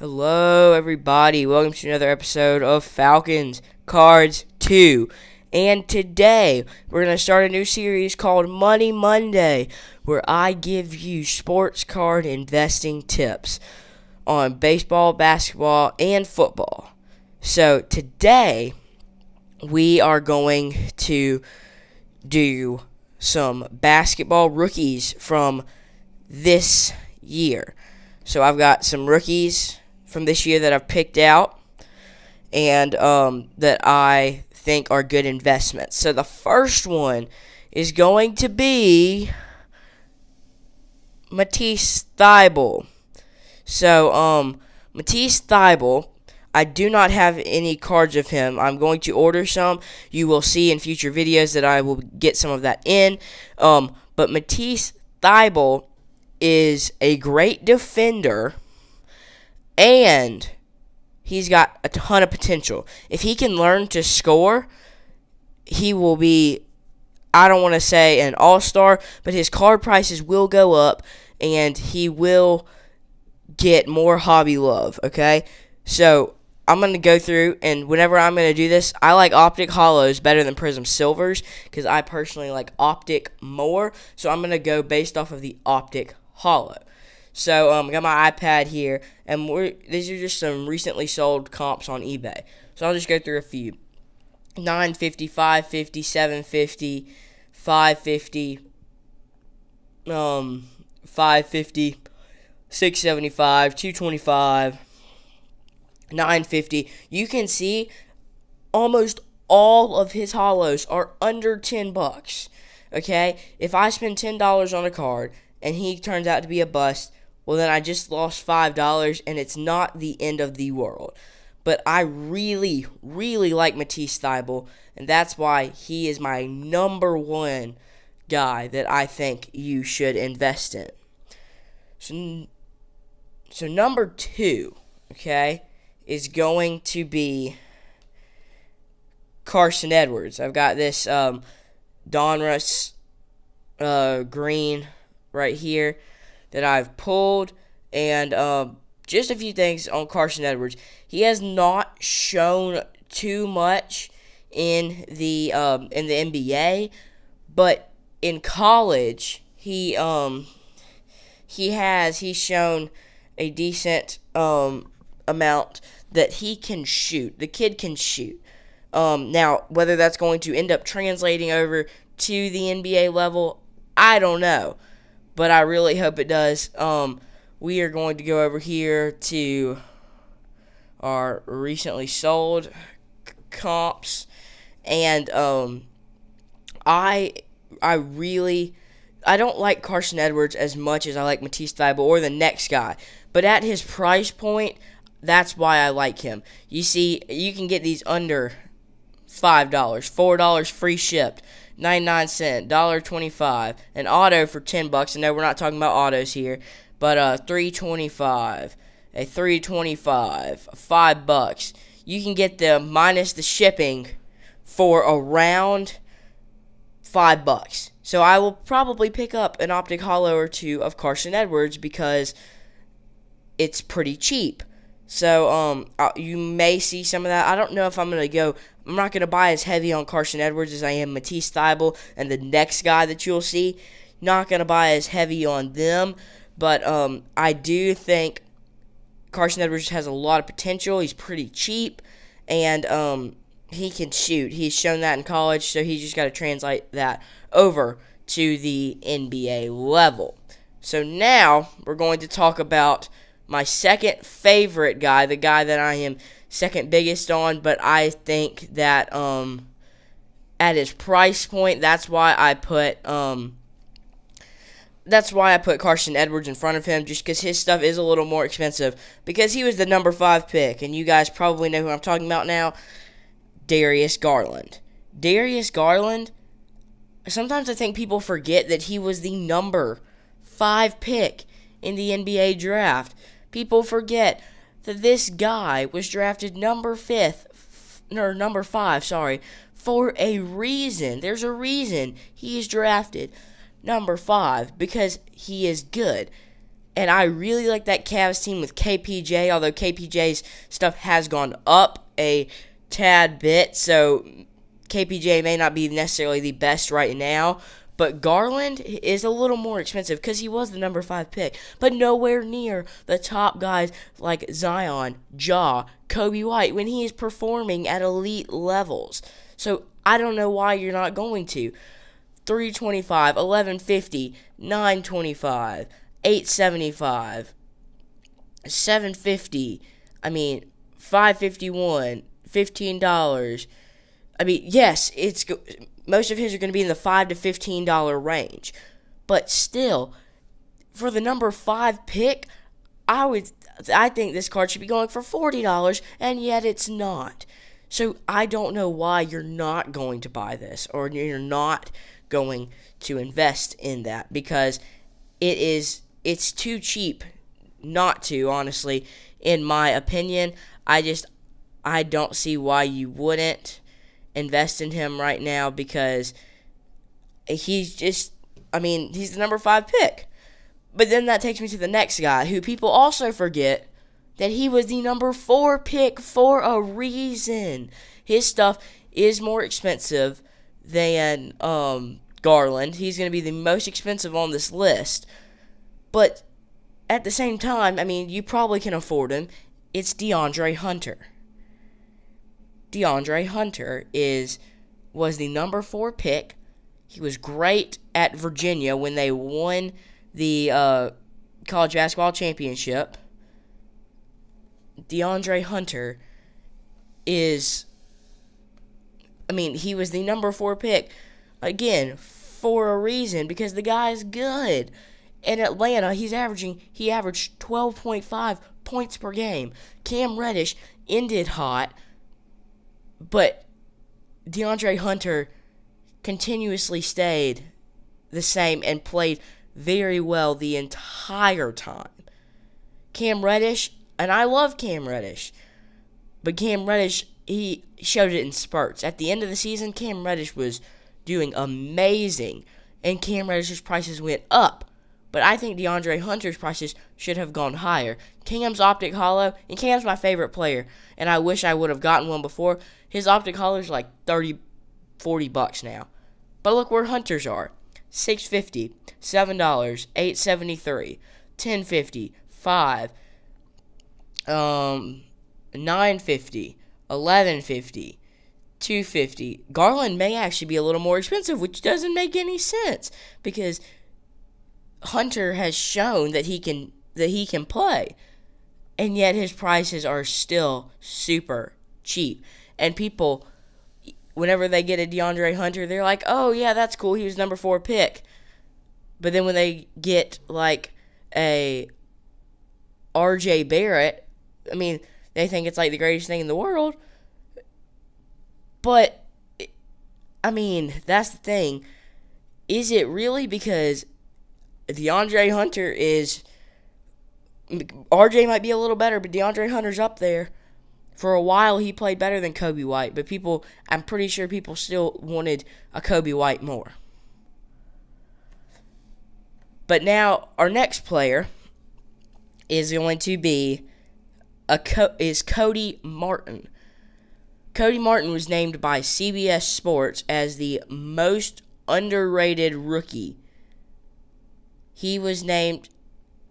Hello, everybody. Welcome to another episode of Falcons Cards 2. And today, we're going to start a new series called Money Monday, where I give you sports card investing tips on baseball, basketball, and football. So, today, we are going to do some basketball rookies from this year. So, I've got some rookies from this year that I've picked out and um, that I think are good investments. So the first one is going to be Matisse Thibel. So um, Matisse Thibel, I do not have any cards of him. I'm going to order some. You will see in future videos that I will get some of that in. Um, but Matisse Thibel is a great defender and he's got a ton of potential. If he can learn to score, he will be I don't want to say an all-star, but his card prices will go up and he will get more hobby love, okay? So, I'm going to go through and whenever I'm going to do this, I like optic hollows better than prism silvers cuz I personally like optic more, so I'm going to go based off of the optic hollow. So um, I got my iPad here, and we're, these are just some recently sold comps on eBay. So I'll just go through a few. 950, 550, 750, 550, um, 550, 675, 225, 950. You can see almost all of his hollows are under 10 bucks. Okay? If I spend $10 on a card and he turns out to be a bust, well, then I just lost $5 and it's not the end of the world. But I really, really like Matisse Thybul, and that's why he is my number one guy that I think you should invest in. So, so number two, okay, is going to be Carson Edwards. I've got this um, Donruss uh, Green right here that I've pulled and uh, just a few things on Carson Edwards. He has not shown too much in the um, in the NBA, but in college he um, he has he's shown a decent um, amount that he can shoot. The kid can shoot. Um, now, whether that's going to end up translating over to the NBA level, I don't know but I really hope it does. Um, we are going to go over here to our recently sold comps, and um, I I really I don't like Carson Edwards as much as I like Matisse Thibault or the next guy, but at his price point, that's why I like him. You see, you can get these under five dollars, four dollars free shipped. 99 cent, dollar 25, an auto for 10 bucks. and no we're not talking about autos here, but uh 325, a 325, 5 bucks. You can get them minus the shipping for around 5 bucks. So I will probably pick up an optic hollow or two of Carson Edwards because it's pretty cheap. So um, you may see some of that. I don't know if I'm gonna go I'm not going to buy as heavy on Carson Edwards as I am Matisse Thybul and the next guy that you'll see. Not going to buy as heavy on them, but um, I do think Carson Edwards has a lot of potential. He's pretty cheap, and um, he can shoot. He's shown that in college, so he's just got to translate that over to the NBA level. So now we're going to talk about my second favorite guy, the guy that I am – second biggest on, but I think that um, at his price point, that's why I put um, that's why I put Carson Edwards in front of him, just because his stuff is a little more expensive. Because he was the number five pick, and you guys probably know who I'm talking about now Darius Garland. Darius Garland, sometimes I think people forget that he was the number five pick in the NBA draft. People forget that this guy was drafted number fifth, or number five, sorry, for a reason. There's a reason he is drafted number five because he is good. And I really like that Cavs team with KPJ, although KPJ's stuff has gone up a tad bit, so KPJ may not be necessarily the best right now, but Garland is a little more expensive because he was the number five pick, but nowhere near the top guys like Zion, Jaw, Kobe White when he is performing at elite levels. So I don't know why you're not going to. 325, 1150, 925, 875, 750, I mean, 551, $15. I mean, yes, it's most of his are going to be in the five to fifteen dollar range. But still, for the number five pick, I would I think this card should be going for forty dollars, and yet it's not. So I don't know why you're not going to buy this or you're not going to invest in that because it is it's too cheap not to honestly in my opinion. I just I don't see why you wouldn't invest in him right now because he's just, I mean, he's the number five pick. But then that takes me to the next guy who people also forget that he was the number four pick for a reason. His stuff is more expensive than um, Garland. He's going to be the most expensive on this list. But at the same time, I mean, you probably can afford him. It's DeAndre Hunter. DeAndre Hunter is was the number four pick. He was great at Virginia when they won the uh, college basketball championship. DeAndre Hunter is, I mean, he was the number four pick again for a reason because the guy is good. In Atlanta, he's averaging he averaged 12.5 points per game. Cam Reddish ended hot but DeAndre Hunter continuously stayed the same and played very well the entire time. Cam Reddish, and I love Cam Reddish, but Cam Reddish, he showed it in spurts. At the end of the season, Cam Reddish was doing amazing, and Cam Reddish's prices went up. But I think DeAndre Hunter's prices should have gone higher. Cam's Optic Hollow, and Cam's my favorite player, and I wish I would have gotten one before his optic collars like 30, 40 bucks now. But look where hunters are. 650, $7, 873, 1050, 5, um 950, 1150, 250. Garland may actually be a little more expensive, which doesn't make any sense because Hunter has shown that he can that he can play. And yet his prices are still super cheap. And people, whenever they get a DeAndre Hunter, they're like, oh, yeah, that's cool. He was number four pick. But then when they get like a RJ Barrett, I mean, they think it's like the greatest thing in the world. But, I mean, that's the thing. Is it really because DeAndre Hunter is. RJ might be a little better, but DeAndre Hunter's up there for a while he played better than Kobe White, but people I'm pretty sure people still wanted a Kobe White more. But now our next player is going to be a Co- is Cody Martin. Cody Martin was named by CBS Sports as the most underrated rookie. He was named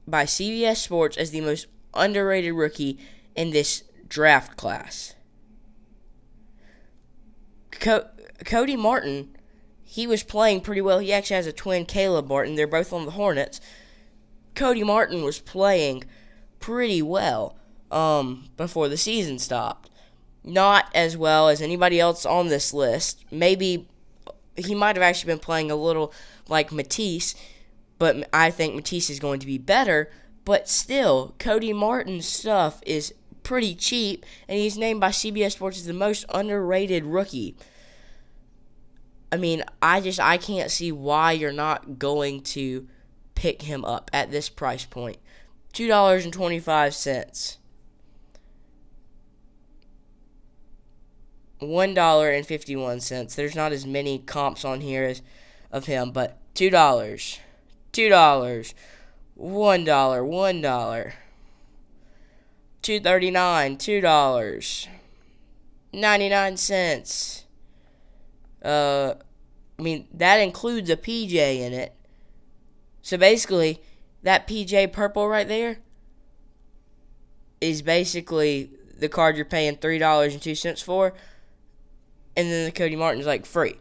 by CBS Sports as the most underrated rookie in this draft class. Co- Cody Martin, he was playing pretty well. He actually has a twin, Caleb Martin. They're both on the Hornets. Cody Martin was playing pretty well um, before the season stopped. Not as well as anybody else on this list. Maybe he might have actually been playing a little like Matisse, but I think Matisse is going to be better. But still, Cody Martin's stuff is pretty cheap, and he's named by CBS Sports as the most underrated rookie. I mean, I just I can't see why you're not going to pick him up at this price point. Two dollars and twenty five cents. One dollar and fifty one cents. There's not as many comps on here as of him, but two dollars. Two dollars. One dollar. One dollar two thirty nine, two dollars, ninety nine cents. Uh, I mean that includes a PJ in it. So basically, that PJ purple right there is basically the card you're paying three dollars and two cents for, and then the Cody Martin's like free.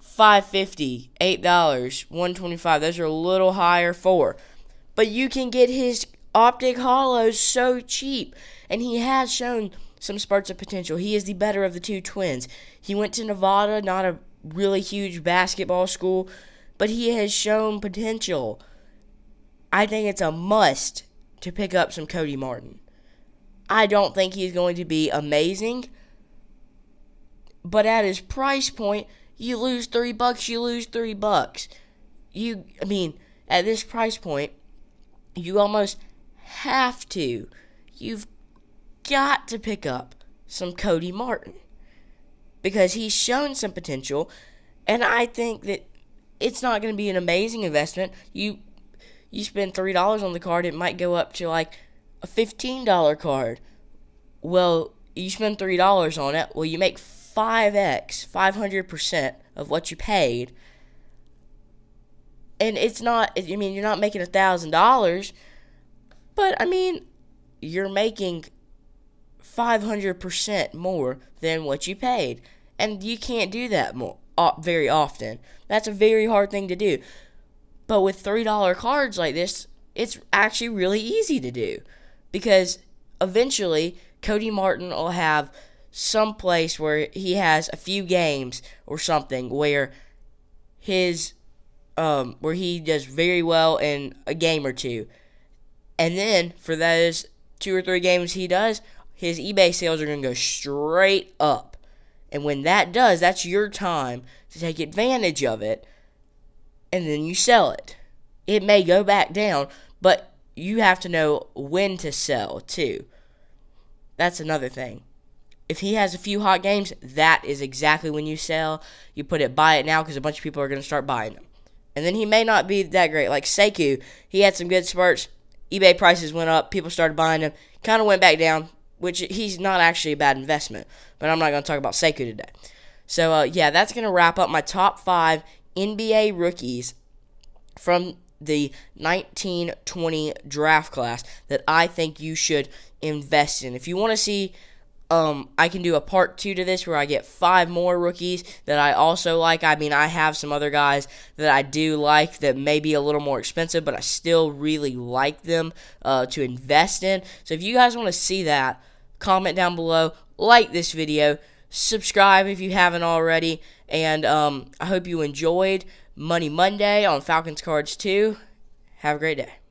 Five fifty, eight dollars, one twenty five. Those are a little higher for, but you can get his Optic Hollow's so cheap, and he has shown some spurts of potential. He is the better of the two twins. He went to Nevada, not a really huge basketball school, but he has shown potential. I think it's a must to pick up some Cody Martin. I don't think he's going to be amazing, but at his price point, you lose three bucks, you lose three bucks. You, I mean, at this price point, you almost have to. You've got to pick up some Cody Martin because he's shown some potential, and I think that it's not going to be an amazing investment. You you spend three dollars on the card, it might go up to like a fifteen dollar card. Well, you spend three dollars on it. Well, you make five x, five hundred percent of what you paid, and it's not. I mean, you're not making a thousand dollars but I mean, you're making 500% more than what you paid. And you can't do that more, uh, very often. That's a very hard thing to do. But with $3 cards like this, it's actually really easy to do because eventually Cody Martin will have some place where he has a few games or something where his um, where he does very well in a game or two and then for those two or three games he does, his eBay sales are going to go straight up. And when that does, that's your time to take advantage of it and then you sell it. It may go back down, but you have to know when to sell too. That's another thing. If he has a few hot games, that is exactly when you sell. You put it buy it now because a bunch of people are going to start buying them. And then he may not be that great. Like Seku, he had some good spurts, eBay prices went up, people started buying them, kind of went back down, which he's not actually a bad investment, but I'm not going to talk about Seku today. So, uh, yeah, that's going to wrap up my top five NBA rookies from the 1920 draft class that I think you should invest in. If you want to see um, I can do a part two to this where I get five more rookies that I also like. I mean, I have some other guys that I do like that may be a little more expensive, but I still really like them uh, to invest in. So if you guys want to see that, comment down below, like this video, subscribe if you haven't already, and um, I hope you enjoyed Money Monday on Falcons Cards 2. Have a great day.